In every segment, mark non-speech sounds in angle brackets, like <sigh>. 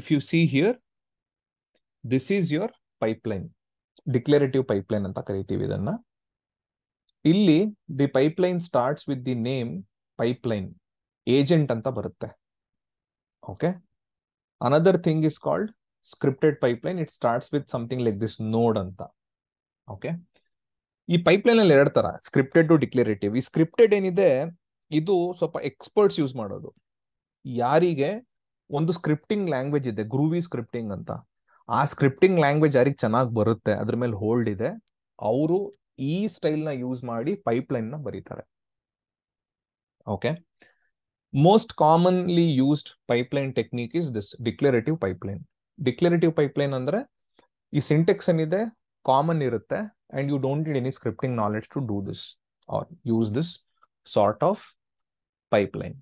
If you see here this is your pipeline declarative pipeline ಅಂತ ಕರಿತೀವಿ ಇದನ್ನ ಇಲ್ಲಿ the pipeline starts with the name pipeline agent ಅಂತ ಬರುತ್ತೆ okay another thing is called scripted pipeline it starts with something like this node ಅಂತ okay ಈ pipeline ಅಲ್ಲಿ ಎರಡು ತರ ಸ್ಕ್ರಿಪ್ಟೆಡ್ ಟು ಡಿಕ್ಲರೇಟಿವ್ ಈ ಸ್ಕ್ರಿಪ್ಟೆಡ್ ಏನಿದೆ ಇದು ಸ್ವಲ್ಪ ಎಕ್ಸ್ಪರ್ಟ್ಸ್ ಯೂಸ್ ಮಾಡೋದು ಯಾರಿಗೆ ಒಂದು ಸ್ಕ್ರಿಪ್ಟಿಂಗ್ ಲ್ಯಾಂಗ್ವೇಜ್ ಇದೆ ಗ್ರೂವಿ ಸ್ಕ್ರಿಪ್ಟಿಂಗ್ ಅಂತ ಆ ಸ್ಕ್ರಿಪ್ಟಿಂಗ್ ಲ್ಯಾಂಗ್ವೇಜ್ ಯಾರಿಗೆ ಚೆನ್ನಾಗಿ ಬರುತ್ತೆ ಅದ್ರ ಮೇಲೆ ಹೋಲ್ಡ್ ಇದೆ ಅವರು ಈ ಸ್ಟೈಲ್ನ ಯೂಸ್ ಮಾಡಿ ನ ಬರೀತಾರೆ okay most commonly used pipeline technique is this declarative pipeline declarative pipeline ಅಂದ್ರೆ ಈ ಸಿಂಟೆಕ್ಸ್ ಏನಿದೆ ಕಾಮನ್ ಇರುತ್ತೆ and you don't need any scripting knowledge to do this or use this sort of pipeline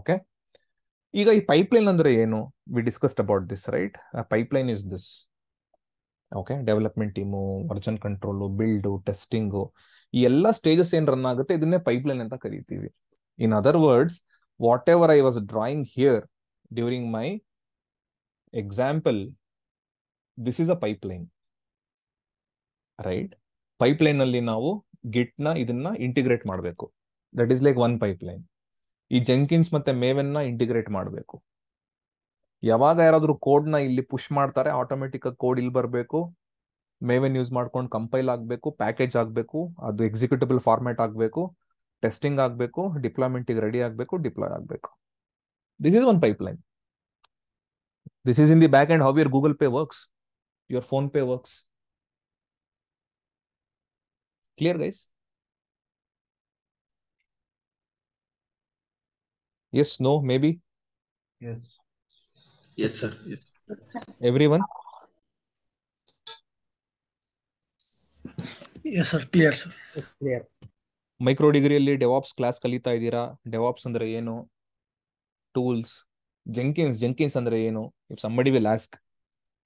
okay ಈಗ ಈ pipeline ಅಂದ್ರೆ ಏನು we discussed about this right pipeline is this okay development team version control build testing ಈ ಎಲ್ಲ stages ಏನು run ಆಗುತ್ತೆ ಇದನ್ನೇ pipeline ಅಂತ ಕರಿತೀವಿ in other words whatever I was drawing here during my example this is a pipeline right pipeline ಅಲ್ಲಿ ನಾವು ಗಿಟ್ನ ಇದನ್ನ ಇಂಟಿಗ್ರೇಟ್ ಮಾಡಬೇಕು that is like one pipeline ಈ ಜೆಂಕಿನ್ಸ್ ಮತ್ತೆ ಮೇವೆನ್ ನ ಇಂಟಿಗ್ರೇಟ್ ಮಾಡಬೇಕು ಯಾವಾಗ ಯಾರಾದ್ರೂ ಕೋಡ್ ನ ಇಲ್ಲಿ ಪುಷ್ ಮಾಡ್ತಾರೆ ಆಟೋಮೆಟಿಕ್ ಕೋಡ್ ಇಲ್ಲಿ ಬರಬೇಕು ಮೇವೆನ್ ಯೂಸ್ ಮಾಡ್ಕೊಂಡು ಕಂಪೈಲ್ ಆಗಬೇಕು ಪ್ಯಾಕೇಜ್ ಆಗಬೇಕು ಅದು ಎಕ್ಸಿಕ್ಯೂಟಬಲ್ ಫಾರ್ಮ್ಯಾಟ್ ಆಗಬೇಕು ಟೆಸ್ಟಿಂಗ್ ಆಗಬೇಕು ಡಿಪ್ಲಾಯ್ಮೆಂಟಿಗೆ ರೆಡಿ ಆಗಬೇಕು ಡಿಪ್ಲಾಯ್ ಆಗಬೇಕು this is one pipeline this is in the back and how your Google Pay works your PhonePe works clear guys Yes, no, maybe? Yes. Yes, sir. Yes. Everyone? Yes, sir. Clear, sir. Yes, clear. Micro ಡಿಗ್ರಿಯಲ್ಲಿ DevOps class ಕಲಿತಾ ಇದ್ದೀರಾ DevOps ಅಂದ್ರೆ ಏನು tools ಜೆಂಕಿನ್ಸ್ Jenkins ಅಂದ್ರೆ ಏನು if somebody will ask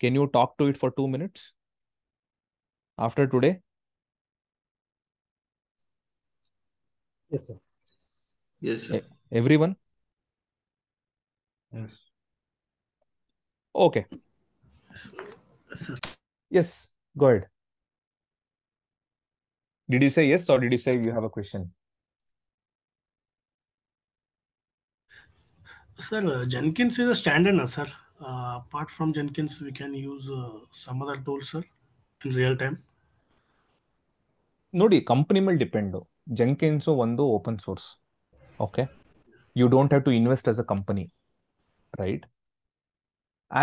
can you talk to it for two minutes after today everyone Yes. Okay. Yes, go ahead. Did you say yes or did you say you have a question? Sir, uh, Jenkins is a standard, uh, sir. Uh, apart from Jenkins, we can use uh, some other tools, sir, in real time. ನೋಡಿ company ಮೇಲೆ depend Jenkins ಒಂದು open source okay you don't have to invest as a company right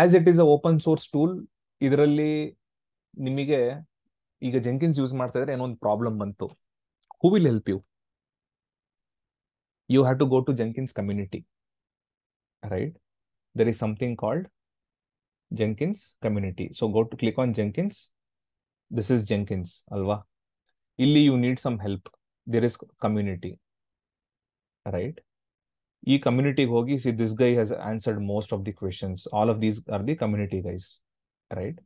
as it is a open source tool ಇದರಲ್ಲಿ ನಿಮಗೆ ಈಗ ಜೆಂಕಿನ್ಸ್ use ಮಾಡ್ತಾ ಇದ್ರೆ ಏನೋ ಒಂದು ಪ್ರಾಬ್ಲಮ್ ಬಂತು who will help you you have to go to Jenkins community right there is something called Jenkins community. So go to click on Jenkins. This is Jenkins, Alva. Illy, you need some help. There is community, right? ಈ ಕಮ್ಯುನಿಟಿಗೆ ಹೋಗಿ see this guy has answered most of the questions all of these are the community guys right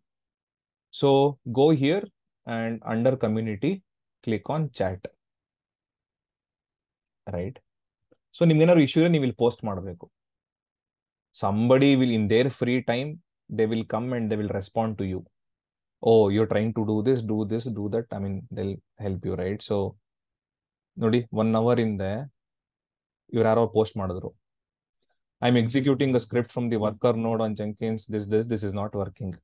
so go here and under community click on chat right so ನಿಮ್ಗೇನಾದ್ರು issue ನೀವು ಇಲ್ಲಿ post ಮಾಡಬೇಕು somebody will in their free time they will come and they will respond to you oh you trying to do this do this do that I mean they help you right so ನೋಡಿ one hour ಹಿಂದೆ ಇವ್ರು ಯಾರೋ post ಮಾಡಿದ್ರು I am executing a script from the worker node on Jenkins this this this is not working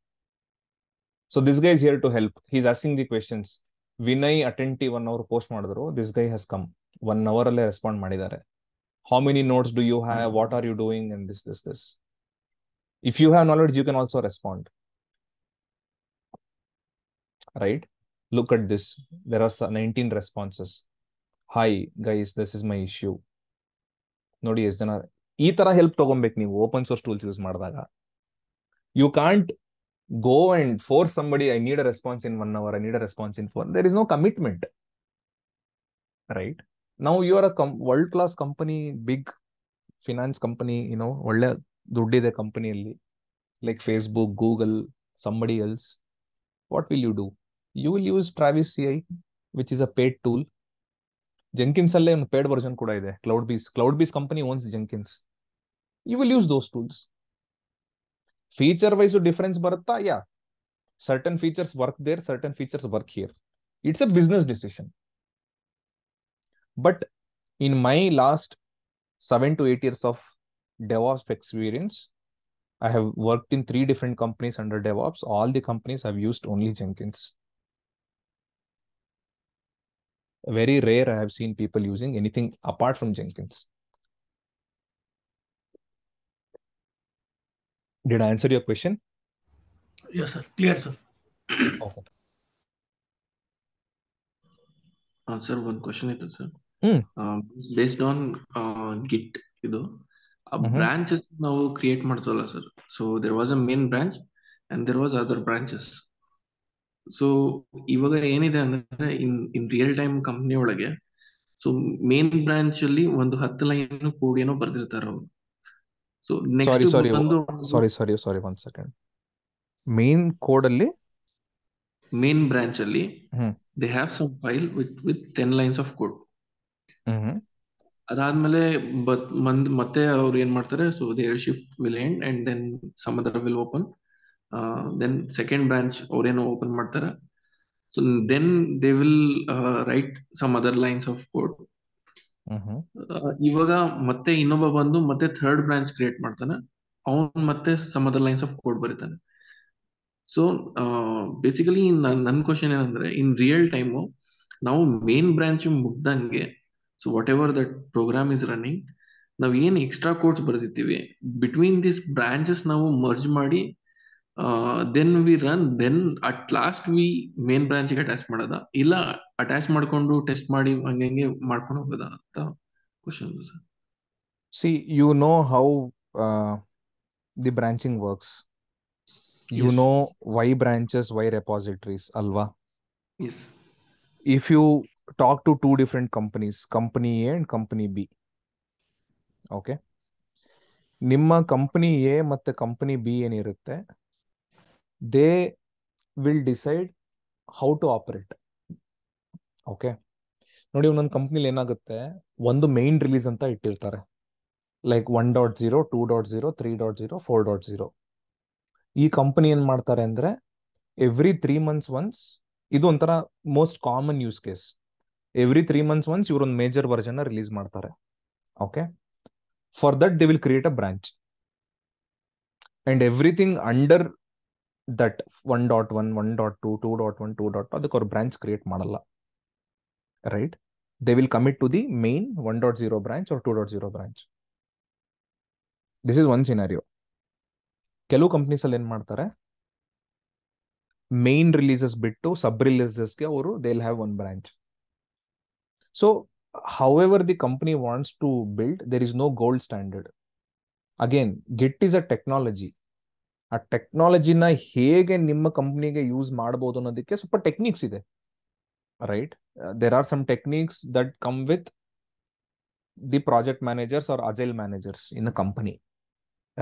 so this guy is here to help he is asking the questions Vinay ಅಟೆಂಟಿ one hour post ಮಾಡಿದ್ರು this guy has come one hour ಅಲ್ಲೇ respond ಮಾಡಿದ್ದಾರೆ how many notes do you have what are you doing and this this this if you have knowledge you can also respond right? Look at this. There are 19 responses. Hi, guys, this is my issue. ನೋಡಿ ಎಷ್ಟು ಜನ ಈ ತರ help ತಗೊಬೇಕು ನೀವು open source tools use ಮಾಡಿದಾಗ you can't go and force somebody I need a response in one hour I need a response in four there is no commitment right ನಾವು you are a world class company big finance company ಏನೋ ಒಳ್ಳೆ ದುಡ್ಡಿದೆ ಕಂಪನಿಯಲ್ಲಿ like Facebook Google somebody else what will you do you will use Travis C I which is a paid tool Jenkins ಅಲ್ಲೇ ಒಂದು paid version ಕೂಡ ಇದೆ CloudBees CloudBees company owns Jenkins you will use those tools feature wise difference ಬರುತ್ತಾ yeah certain features work there certain features work here it's a business decision but in my last seven to eight years of DevOps experience. I have worked in three different companies under DevOps. All the companies have used only Jenkins very rare I have seen people using anything apart from Jenkins. Did I answer your question? Yes, sir. Clear, sir. okay. Answer uh, one question, it is, sir. Mm. based on uh, Git, you know, a mm-hmm. branches now create ಮಾಡ್ತಲ್ಲ sir. So there was a main branch, and there was other branches. So ಇವಾಗ ಏನಿದೆ ಅಂದ್ರೆ in in real time company ಒಳಗೆ so main branch ಅಲ್ಲಿ ಒಂದು ಹತ್ತು line code ಏನೋ ಬರ್ದಿರ್ತಾರ ಅವ್ರು so sorry sorry sorry sorry sorry ಒಂದ್ ಸೆಕೆಂಡ್ ಮೇನ್ ಕೋಡ್ ಅಲ್ಲಿ ಮೇನ್ ಬ್ರಾಂಚ್ ಅಲ್ಲಿ they have some file with with ten lines of code ಅದಾದ್ಮೇಲೆ ಮಂದ್ ಮತ್ತೆ ಅವ್ರು ಏನ್ ಮಾಡ್ತಾರೆ so they shift will end and then some other will open then second branch ಅವ್ರೇನೋ ಓಪನ್ ಮಾಡ್ತಾರೆ so then they will write some other lines of code ಇವಾಗ ಮತ್ತೆ ಇನ್ನೊಬ್ಬ ಬಂದು ಮತ್ತೆ ಥರ್ಡ್ ಬ್ರಾಂಚ್ ಕ್ರಿಯೇಟ್ ಮಾಡ್ತಾನೆ ಅವನ್ ಮತ್ತೆ some other lines of code ಬರೀತಾನೆ ಸೊ ಬೇಸಿಕಲಿ ನನ್ನ ಕ್ವಶನ್ ಏನಂದ್ರೆ ಇನ್ ರಿಯಲ್ ಟೈಮು ನಾವು ಮೇನ್ ಬ್ರಾಂಚ್ ಮುಗ್ದಂಗೆ so whatever that program is running ನಾವು ಏನ್ ಎಕ್ಸ್ಟ್ರಾ ಕೋಡ್ಸ್ ಬರ್ದಿರ್ತೀವಿ ಬಿಟ್ವೀನ್ ದಿಸ್ ಬ್ರಾಂಚಸ್ ನಾವು ಮರ್ಜ್ ಮಾಡಿ then we run then at last we main branch ಗೆ ಅಟ್ಯಾಚ್ ಮಾಡೋದ ಇಲ್ಲ ಅಟ್ಯಾಚ್ ಮಾಡ್ಕೊಂಡು ಟೆಸ್ಟ್ ಮಾಡಿ ಹಂಗೆ ಮಾಡ್ಕೊಂಡು ಹೋಗೋದ ಅಂತ question see you know how the branching works you know why branches why repositories ಅಲ್ವಾ if you talk to two different companies company A and company B okay ನಿಮ್ಮ ಕಂಪನಿ ಎ ಮತ್ತೆ company B ಏನಿರುತ್ತೆ they will decide how to operate okay ನೋಡಿ ಒಂದೊಂದು ಕಂಪ್ನಿಲಿ ಏನಾಗುತ್ತೆ ಒಂದು main release ಅಂತ ಇಟ್ಟಿರ್ತಾರೆ like one dot zero two dot zero three dot zero four dot zero ಈ ಕಂಪನಿ ಏನು ಮಾಡ್ತಾರೆ ಅಂದರೆ ಎವ್ರಿ ತ್ರೀ ಮಂತ್ಸ್ ಒನ್ಸ್ ಇದು ಒಂಥರ most common use case every three months once ಇವ್ರೊಂದು ಮೇಜರ್ ವರ್ಜನ್ನ ರಿಲೀಸ್ ಮಾಡ್ತಾರೆ okay for that they will create a branch and everything under that one dot one one dot two two dot one two dot ಅದಕ್ಕೆ ಅವ್ರು branch create ಮಾಡಲ್ಲ right they will commit to the main one dot zero branch or two dot zero branch this is one scenario ಕೆಲವು companies ಅಲ್ಲಿ ಏನ್ ಮಾಡ್ತಾರೆ main releases ಬಿಟ್ಟು sub ರಿಲೀಸಸ್ಗೆ ಅವರು they will have one branch so however the company wants to build there is no gold standard again Git is a technology ಆ ಟೆಕ್ನಾಲಜಿನ ಹೇಗೆ ನಿಮ್ಮ ಕಂಪ್ನಿಗೆ ಯೂಸ್ ಮಾಡ್ಬೋದು ಅನ್ನೋದಕ್ಕೆ ಸ್ವಲ್ಪ ಟೆಕ್ನಿಕ್ಸ್ ಇದೆ right there are some techniques that come with the project managers or agile managers in a company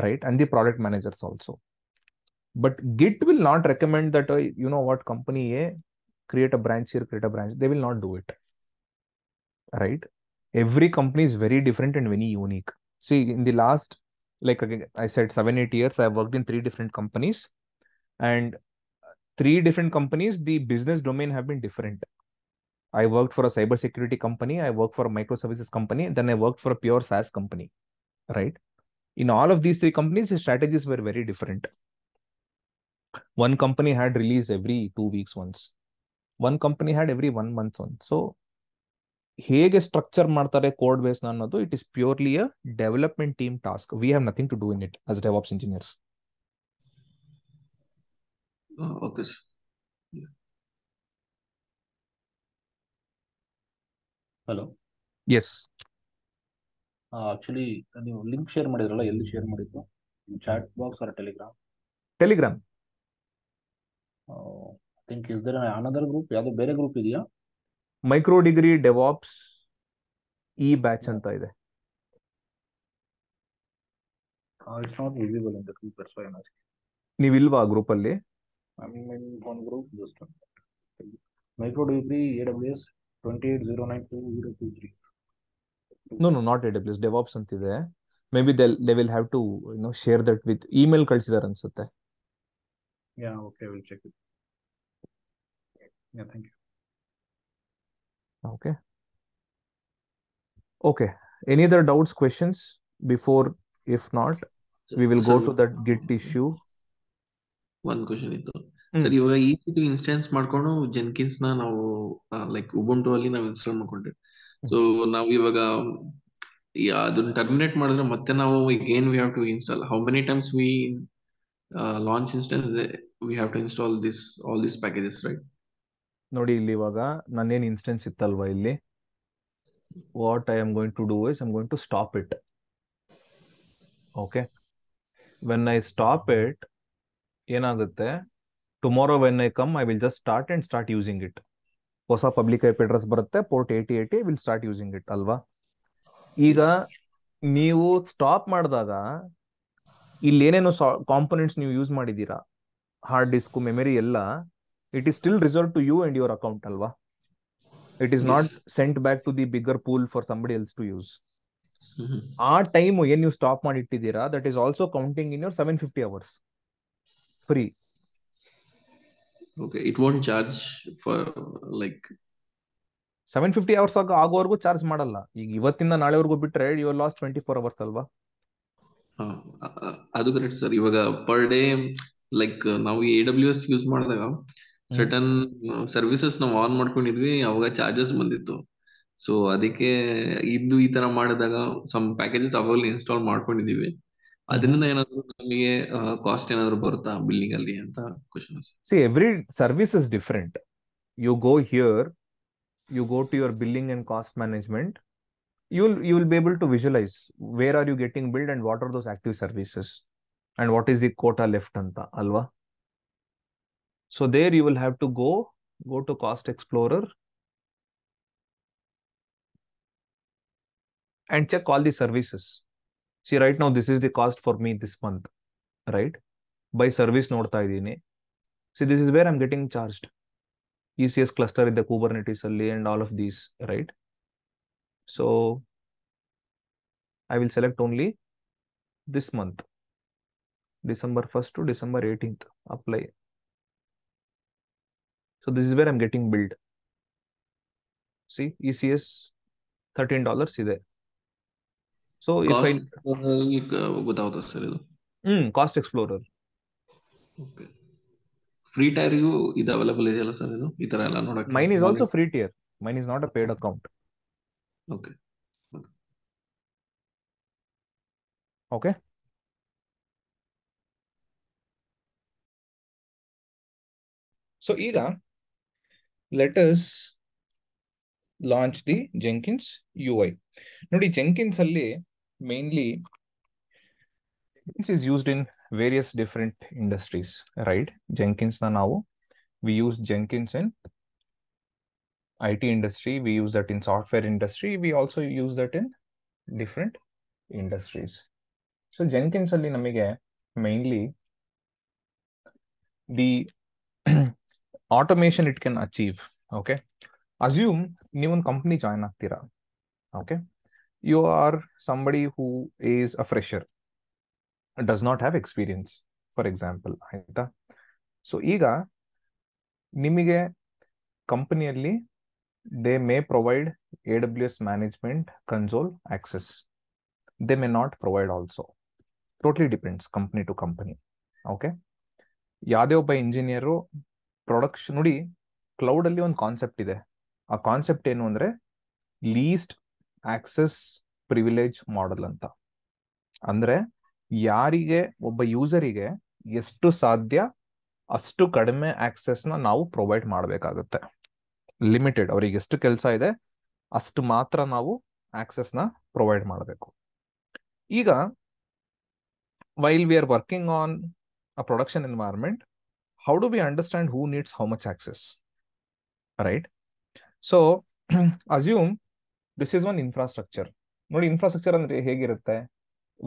right and the product managers also but Git will not recommend that you know what company A create a branch here, create a branch. They will not do it. Right? Every company is very different and very unique. See, in the last like I said, seven, eight years, I've worked in three different companies. And three different companies, the business domain have been different. I worked for a cybersecurity company, I worked for a microservices company, then I worked for a pure SaaS company, right? In all of these three companies, the strategies were very different. One company had release every two weeks once. One company had every one month once. So ಹೇಗೆ structure ಮಾಡ್ತಾರೆ code base ಅನ್ನೋದು it is purely a development team task we have nothing to do in it as DevOps engineers okay hello yes actually ನೀವು link share ಮಾಡಿದ್ರಲ್ಲ ಎಲ್ಲಿ share ಮಾಡಿದ್ದು chat box or Telegram Telegram I think is there another group ಯಾವುದೋ ಬೇರೆ group ಇದೆಯಾ micro degree DevOps ಈ batch ಅಂತ ಇದೆ uh, ನೀವು ಇಲ್ವಾ ಗ್ರೂಪ್ ಅಲ್ಲಿ micro degree A W S twenty eight zero nine two zero two three no no not A W S DevOps ಅಂತಿದೆ maybe they will have to you know share that with email ಕಳಿಸಿದಾರೆ ಅನ್ಸುತ್ತೆ yeah okay will check yeah thank you Okay. Okay. Any other doubts, questions before? If not, we will go to that Git question ಇತ್ತು sir hmm. ಇವಾಗ ಈ ರೀತಿ instance ಮಾಡ್ಕೊಂಡು ಜೆನ್ಕಿನ್ಸ್ ನ ನಾವು like Ubuntu ಅಲ್ಲಿ ನಾವು ಇನ್ಸ್ಟಾಲ್ ಮಾಡ್ಕೊಂಡ್ವಿ ಸೊ ನಾವು ಇವಾಗ ಅದನ್ನ ಟರ್ಮಿನೇಟ್ ಮಾಡಿದ್ರೆ ಮತ್ತೆ ನಾವು ಏನ್ we have to install how times we launch instance we have to install this all this packages right ನೋಡಿ ಇಲ್ಲಿ ಇವಾಗ ನಾನೇನು ಇನ್ಸ್ಟೆನ್ಸ್ ಇತ್ತಲ್ವಾ ಇಲ್ಲಿ what I am going to do is I'm going to stop it okay when I stop it ಏನಾಗುತ್ತೆ tomorrow when I come I will just start and start using it ಹೊಸ public IP address ಬರುತ್ತೆ port eighty eighty will start using it ಅಲ್ವಾ ಈಗ ನೀವು stop ಮಾಡಿದಾಗ ಇಲ್ಲಿ ಏನೇನು components ನೀವು ಯೂಸ್ ಮಾಡಿದ್ದೀರಾ ಹಾರ್ಡ್ ಡಿಸ್ಕು ಮೆಮೊರಿ ಎಲ್ಲ it is still reserve to you and your account ಅಲ್ವಾ it is not sent back to the bigger pool for somebody else to use ಆ ಟೈಮ್ ಏನ್ ನೀವು ಸ್ಟಾಪ್ ಮಾಡಿ ಇಟ್ಟಿದ್ದೀರಾ that is also counting in your seven fifty hours free it won't charge for like seven fifty hours ಆಗ ಆಗೋವರೆಗೂ charge ಮಾಡಲ್ಲ ಈಗ ಇವತ್ತಿಂದ ನಾಳೆವರೆಗೂ ಬಿಟ್ರೆ you lost twenty four hours ಅಲ್ವಾ ಅದು ಕರೆಕ್ಟ್ ಸರ್ ಇವಾಗ ಪರ್ ಡೇ ಲೈಕ್ ನಾವು ಎ ಡಬ್ಲ್ಯೂ ಎಸ್ ಯೂಸ್ ಮಾಡಿದಾಗ ಸಟನ್ ಸರ್ವಿಸಸ್ ನಾವು ಆನ್ ಮಾಡ್ಕೊಂಡಿದ್ವಿ ಅವಾಗ ಚಾರ್ಜಸ್ ಬಂದಿತ್ತು ಸೊ ಅದಕ್ಕೆ ಇದು ಈ ತರ ಮಾಡಿದಾಗ ಸಮ್ ಪ್ಯಾಕೇಜಸ್ ಅವಾಗಲೇ ಇನ್ಸ್ಟಾಲ್ ಮಾಡ್ಕೊಂಡಿದೀವಿ ಅದರಿಂದ ಏನಾದ್ರು ನಮಗೆ ಕಾಸ್ಟ್ ಏನಾದ್ರು ಬರುತ್ತಾ ಬಿಲ್ಲಿಂಗ್ ಅಲ್ಲಿ ಅಂತ question see every service is different you go here you go to your billing and cost management you will you will be able to visualise where are you getting billed and what are those active services and what is the quota left ಅಂತ ಅಲ್ವಾ So there you will have to go, go to Cost Explorer and check all the services. See, right now, this is the cost for me this month, right? By service ನೋಡ್ತಾ ಇದ್ದೀನಿ See, this is where I'm getting charged. ECS cluster in the Kubernetes and all of these, right? So I will select only this month, December 1st to December 18th, apply. So this is where I'm getting built. See, ECS $13 is there. So cost, if I uh, without a mm, cost explorer. Okay. Free tier you it available is also sir, it yala, not a Mine is also free tier. Mine is not a paid account. Okay. Okay. So either let us launch the Jenkins UI. the Jenkins alli mainly Jenkins is used in various different industries, right? Jenkins na now we use Jenkins in IT industry, we use that in software industry, we also use that in different industries. So Jenkins alli namige mainly the <clears throat> automation it can achieve okay assume ನೀವೊಂದು company join ಆಗ್ತೀರಾ okay you are somebody who is a fresher does not have experience for example ಆಯ್ತಾ so ಈಗ ನಿಮಗೆ ಕಂಪ್ನಿಯಲ್ಲಿ they may provide A W S management console access they may not provide also totally depends company to company okay ಯಾವುದೇ ಒಬ್ಬ engineer production ನೋಡಿ cloud ಅಲ್ಲಿ ಒಂದು concept ಇದೆ ಆ ಕಾನ್ಸೆಪ್ಟ್ ಏನು ಅಂದ್ರೆ ಲೀಸ್ಟ್ ಆಕ್ಸೆಸ್ ಪ್ರಿವಿಲೇಜ್ ಮಾಡಲ್ ಅಂತ ಅಂದ್ರೆ ಯಾರಿಗೆ ಒಬ್ಬ ಯೂಸರಿಗೆ ಎಷ್ಟು ಸಾಧ್ಯ ಅಷ್ಟು ಕಡಿಮೆ ಆಕ್ಸೆಸ್ನ ನಾವು ಪ್ರೊವೈಡ್ ಮಾಡಬೇಕಾಗುತ್ತೆ ಲಿಮಿಟೆಡ್ ಅವ್ರಿಗೆ ಎಷ್ಟು ಕೆಲಸ ಇದೆ ಅಷ್ಟು ಮಾತ್ರ ನಾವು ಆಕ್ಸೆಸ್ನ ಪ್ರೊವೈಡ್ ಮಾಡಬೇಕು ಈಗ while we are working on a production environment how do we understand who needs how much access right so assume this is one infrastructure not infrastructure and hegirutte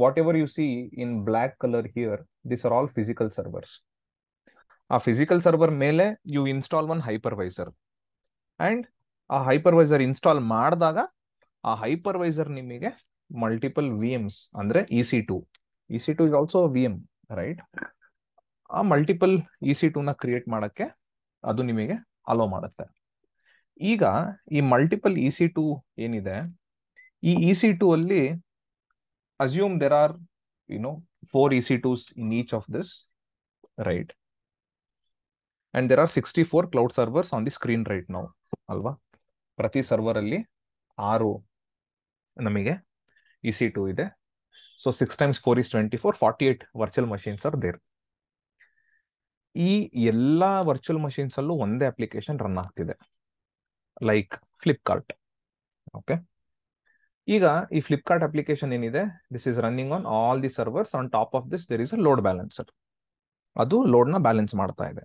whatever you see in black color here these are all physical servers a physical server mele you install one hypervisor and a hypervisor install maadadaga a hypervisor nimige multiple vms andre ec2 ec2 is also a vm right ಆ multiple E C ಟೂನ create ಮಾಡೋಕ್ಕೆ ಅದು ನಿಮಗೆ hello ಮಾಡುತ್ತೆ ಈಗ ಈ multiple E C two ಏನಿದೆ ಈ ಇ ಸಿ ಟೂ ಅಲ್ಲಿ assume there are you know four E C twos in each of this right and there are sixty four cloud servers on the screen right ನಾವು ಅಲ್ವಾ ಪ್ರತಿ server ಅಲ್ಲಿ ಆರು ನಮಗೆ E C two ಇದೆ so six times four is twenty four forty eight virtual machines are there ಈ ಎಲ್ಲ virtual machines ಅಲ್ಲೂ ಒಂದೇ ಅಪ್ಲಿಕೇಶನ್ ರನ್ ಆಗ್ತಿದೆ ಲೈಕ್ ಫ್ಲಿಪ್ಕಾರ್ಟ್ ಓಕೆ ಈಗ ಈ ಫ್ಲಿಪ್ಕಾರ್ಟ್ ಅಪ್ಲಿಕೇಶನ್ ಏನಿದೆ this is running on all the servers on top of this there is a load balancer ಅದು ಲೋಡ್ನ ಬ್ಯಾಲೆನ್ಸ್ ಮಾಡ್ತಾ ಇದೆ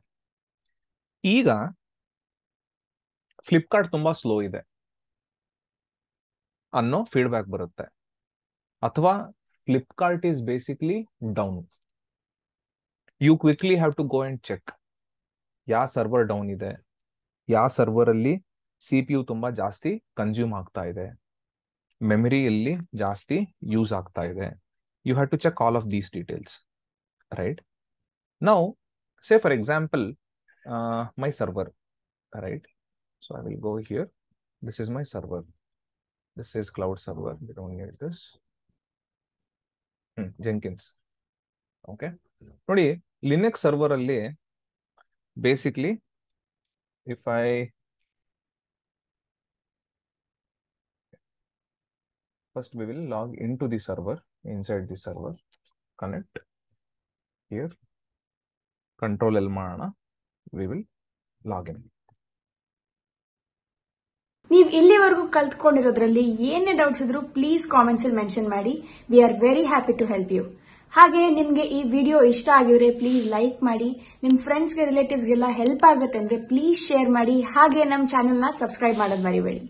ಈಗ ಫ್ಲಿಪ್ಕಾರ್ಟ್ ತುಂಬಾ ಸ್ಲೋ ಇದೆ ಅನ್ನೋ ಫೀಡ್ಬ್ಯಾಕ್ ಬರುತ್ತೆ ಅಥವಾ Flipkart is basically down you quickly have to go and check ಯಾವ ಸರ್ವರ್ ಡೌನ್ ಇದೆ ಯಾವ ಸರ್ವರಲ್ಲಿ ಸಿ ಪಿ ಯು ತುಂಬ ಜಾಸ್ತಿ ಕನ್ಸ್ಯೂಮ್ ಆಗ್ತಾ ಇದೆ ಮೆಮರಿಯಲ್ಲಿ ಜಾಸ್ತಿ ಯೂಸ್ ಆಗ್ತಾ ಇದೆ you have to check all of these details right ನಾವು say for example my server right so I will go here this is my server this is cloud server this Jenkins okay ನೋಡಿ Linux server ಅಲ್ಲಿ basically if I first we will log in to the server inside the server connect here control L ಮಾಡೋಣ we will log in ನೀವು ಇಲ್ಲಿವರೆಗೂ ಕಲ್ತ್ಕೊಂಡಿರೋದ್ರಲ್ಲಿ ಏನೇ doubts ಇದ್ರು please comments mention ಮಾಡಿ we are very happy to help you ಹಾಗೆ ನಿಮಗೆ ಈ ವಿಡಿಯೋ ಇಷ್ಟ ಆಗಿದ್ರೆ ಪ್ಲೀಸ್ ಲೈಕ್ ಮಾಡಿ ನಿಮ್ಮ ಫ್ರೆಂಡ್ಸ್ಗೆ ರಿಲೇಟಿವ್ಸ್ಗೆಲ್ಲ ಹೆಲ್ಪ್ ಆಗುತ್ತೆ ಅಂದ್ರೆ ಪ್ಲೀಸ್ ಶೇರ್ ಮಾಡಿ ಹಾಗೆ ನಮ್ಮ ಚಾನೆಲ್ನ ಸಬ್ಸ್ಕ್ರೈಬ್ ಮಾಡೋದು ಮರಿಬೇಡಿ